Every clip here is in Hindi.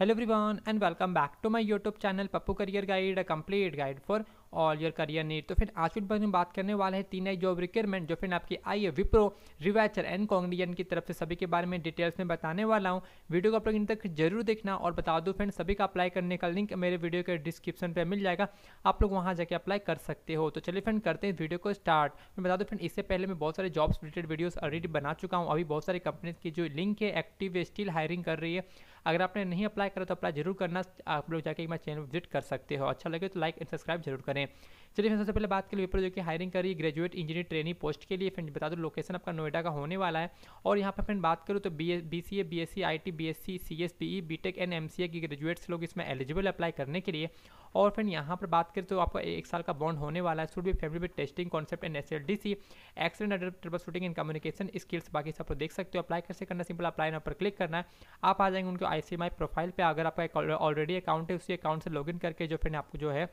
hello everyone and welcome back to my YouTube channel Pappu career guide a complete guide for all your career need तो फिर आज फिर हम बात करने वाले हैं तीन आई जॉब रिक्वायरमेंट जो फिर आपकी आई है विप्रो रिवैचर एंड कॉन्ग्रियन की तरफ से सभी के बारे में डिटेल्स में बताने वाला हूँ वीडियो को आप लोग इन तक जरूर देखना और बता दूँ फ्रेंड सभी का अप्लाई करने का लिंक मेरे वीडियो के डिस्क्रिप्शन पर मिल जाएगा आप लोग वहाँ जाकर अप्लाई कर सकते हो तो चलिए फ्रेंड करते हैं वीडियो को स्टार्ट मैं बता दूँ फ्रेंड इससे पहले मैं बहुत सारे जॉब्स रिलेटेड वीडियोज़ ऑलरेडी बना चुका हूँ अभी बहुत सारी कंपनीज की जो लिंक है एक्टिव स्टिल हायरिंग कर रही है अगर आपने नहीं अप्लाई करा तो अप्लाई जरूर करना आप लोग जाकर एक बार चैनल विजिट कर सकते हो अच्छा लगे तो लाइक एंड सब्सक्राइब जरूर करें चलिए फिर सबसे पहले बात करें विप्रो जो कि हायरिंग करी ग्रेजुएट इंजीनियर ट्रेनिंग पोस्ट के लिए फिर बता दूँ लोकेशन आपका नोएडा का होने वाला है और यहाँ पर फिर बात करूँ तो B C A B S C I T B S C C S B E B tech and M C A की ग्रेजुएट्स लोग इसमें एलिजिबल अप्लाई करने के लिए और फिर यहाँ पर बात करें तो आपका एक साल का बॉन्ड होने वाला है should be family with testing concept and S L D C excellent triple shooting and communication skills बाकी सब तो देख सकते हो अप्लाई कैसे करना सिंपल अप्लाई नंबर पर क्लिक करना है आप आ जाएंगे उनके आई माई प्रोफाइल पे अगर आपका ऑलरेडी अकाउंट है उसी अकाउंट से लॉगिन करके जो फ्रेंड आपको जो है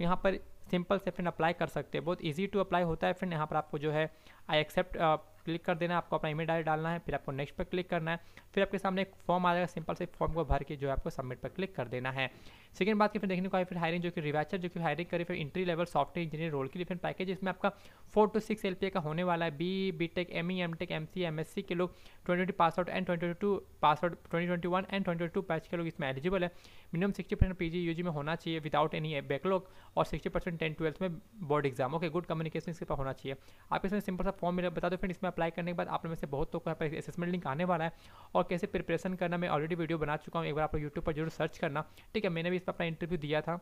यहाँ पर सिंपल से फ्रेंड अप्लाई कर सकते हैं बहुत इजी टू अप्लाई होता है फ्रेंड यहाँ पर आपको जो है आई एक्सेप्ट क्लिक कर देना आपको अपना ईमेल डायरेक्ट डालना है फिर आपको नेक्स्ट पर क्लिक करना है फिर आपके सामने एक फॉर्म आ जाएगा सिंपल से फॉर्म को भर के जो है आपको सबमिट पर क्लिक कर देना है सेकंड बात की फिर देखने को आई फिर हायरिंग जो कि रिवाचर जो कि हायरिंग करी फिर entry level software engineer role की फिर पैकेज इसमें आपका फोर टू सिक्स एल का होने वाला है B B tech M E M tech M C M S C के लोग twenty pass out and twenty two pass out twenty twenty one and twenty two batch के लोग इसमें एलिजिबल है minimum sixty percent P G U G में होना चाहिए विदाउट एनी बैकलॉग और सिक्सटी परसेंट टेन ट्वेल्थ में board exam okay good communication इसके पर होना चाहिए आपके सामने सिंपल सा फॉर्म मेरा बता दो फ्रेंड इसमें अप्लाई करने के बाद आप लोग में से बहुत तो यहाँ पर असेसमेंट लिंक आने वाला है और कैसे प्रिपरेशन करना मैं ऑलरेडी वीडियो बना चुका हूँ एक बार आप लोग यूट्यूब पर जरूर सर्च करना ठीक है मैंने भी इस पर अपना इंटरव्यू दिया था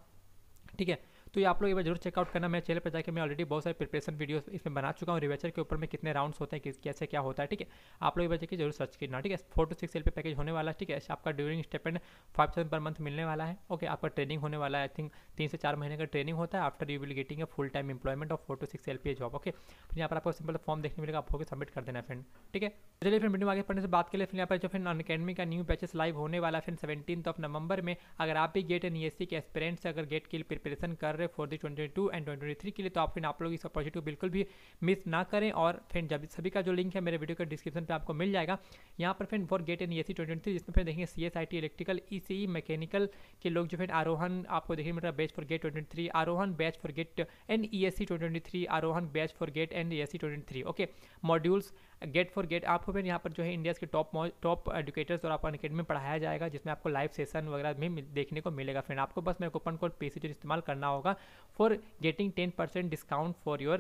ठीक है तो ये आप लोग एक बार जरूर चेकआउट करना मेरे चैनल पर जाकर मैं ऑलरेडी बहुत सारे प्रिपरेशन वीडियो इसमें बना चुका हूँ रिवेचर के ऊपर में कितने राउंड्स होते हैं कैसे क्या होता है ठीक है आप लोग एक बार जाकर जरूर सर्च करना ठीक है फोर टू सिक्स एल पे पैकेज होने वाला है ठीक है आपका during stipend five per month मिलने वाला है ओके आपका ट्रेनिंग होने वाला है आई थिंक तीन से चार महीने का ट्रेनिंग होता है after you will getting a full time employment of four two six L P job okay फिर यहाँ पर आपको सिंपल फॉर्म देखने मिलेगा आप होकर सबमिट कर देना फ्रेंड ठीक है चलिए फिर वीडियो आगे पढ़ने से बात के लिए फिर यहाँ पर जो फिर अकेडमी का न्यू बैचेस लाइव होने वाला है फिर सेवेंटीन ऑफ नवंबर में अगर आप भी गेट एन ई के एक्सपेरेंट्स से अगर गेट के लिए प्रिपरेशन कर रहे for the twenty two and twenty three के लिए तो आप फिर आप लोग इस अपॉर्चुनिटी को बिल्कुल भी मिस ना करें और फ्रेंड जब सभी का जो लिंक है मेरे वीडियो के डिस्क्रिप्शन पर आपको मिल जाएगा यहाँ पर friend for gate N A C twenty three जिसमें फिर देखेंगे C S I T electrical E C E mechanical के लोग जो फ्रेंड आरोहन आपको देखेंगे मेरा batch for gate twenty three Aarohan batch for gate N E S C twenty three Aarohan batch for gate N A C twenty three okay modules gate for gate आपको फिर यहाँ पर जो है इंडिया के टॉप टॉप एडुकेटर्स और अपन अकेडमी पढ़ाया जाएगा जिसमें आपको लाइव सेशन वगैरह भी देखने को मिलेगा फ्रेंड आपको बस मेरे कूपन कोड पेसी इस्तेमाल करना होगा for getting 10% discount for your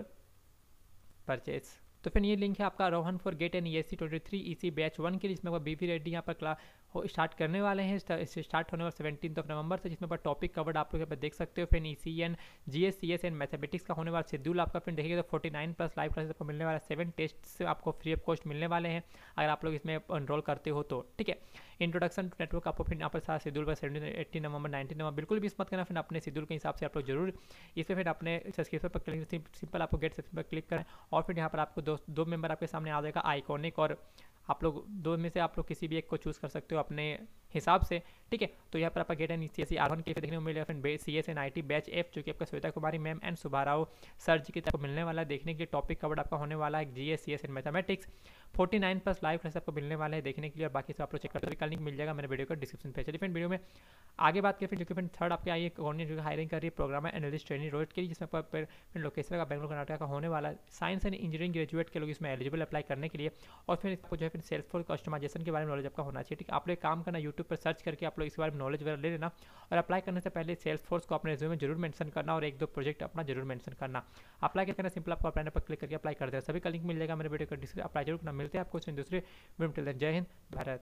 purchase तो फिर ये लिंक है आपका Rohan for gate N E C twenty three E C batch one के लिए जिसमें बी वी रेड्डी यहाँ पर क्लास स्टार्ट करने वाले हैं इससे स्टार्ट होने वाले सेवेंटीन ऑफ नवंबर से जिसमें पर टॉपिक कवर्ड आप लोग यहाँ पर देख सकते हो फिर E C N G S C S and mathematics का होने वाला शेड्यूल आपका फिर देखिएगा तो forty nine plus live classes आपको मिलने वाला सेवन टेस्ट से आपको फ्री ऑफ कॉस्ट मिलने वाले हैं अगर आप लोग इसमें एनरोल करते हो तो ठीक है इंट्रोडक्शन टू नेटवर्क आपको फिर यहाँ पर सारा शेड्यूल पर seventy eighty November nineteen November बिल्कुल भी मत करना फिर अपने शेड्यूल के हिसाब से आप लोग जरूर इसे फिर अपने सब्सक्रिप्शन पर क्लिक सिंपल आपको गेट सब्सक्रिप्शन पर क्लिक करें और फिर यहाँ पर आपको दो दो दो मेंबर आपके सामने आ जाएगा आइकॉनिक और आप लोग दो में से आप लोग किसी भी एक को चूज़ कर सकते हो अपने हिसाब से ठीक है तो यहाँ पर आपका gate and C S C R one के देखने को मिलेगा friend C S N I T batch F जो कि आपका Shweta Kumari ma'am and Subharao sir ji की तरफ मिलने वाला है देखने के लिए टॉपिक कवर्ड आपका होने वाला है G S C S and mathematics forty nine plus live class आपको मिलने वाले हैं देखने के लिए और बाकी सब आप लोग चेक करते कल लिंक मिल जाएगा मेरे वीडियो का डिस्क्रिप्शन पे चलिए फिर वीडियो में आगे बात करें फिर जो कि फिर थर्ड आपके आई है जो हायरिंग कर रही है प्रोग्राम है एनलिस्ट ट्रेनिंग रोड के लिए जिसमें आपका लोकेशन का बैंगलोर कर्नाटक का होने वाला है साइंस एंड इंजीनियरिंग ग्रेजुएट के लोग इसमें एलिजिबल अप्लाई करने के लिए और फिर आपको जो है फिर सेल्फ फॉर कस्टमाइजेशन के बारे में नॉलेज आपका होना चाहिए ठीक है आप लोग काम करना यूट्यूब यूट्यूब पर सर्च करके आप लोग इस बारे में नॉलेज वगैरह ले लेना और अप्लाई करने से पहले सेल्स फोर्स को अपने रिज्यूम में जरूर मेंशन करना और एक दो प्रोजेक्ट अपना जरूर मेंशन करना अप्लाई करना सिंपल आपको अपने पर क्लिक करके अप्लाई कर देना सभी का लिंक मिल जाएगा मेरे वीडियो का डिस्क्रिप्शन अपलाई जरूर करना मिलते हैं आपको दूसरे जय हिंद भारत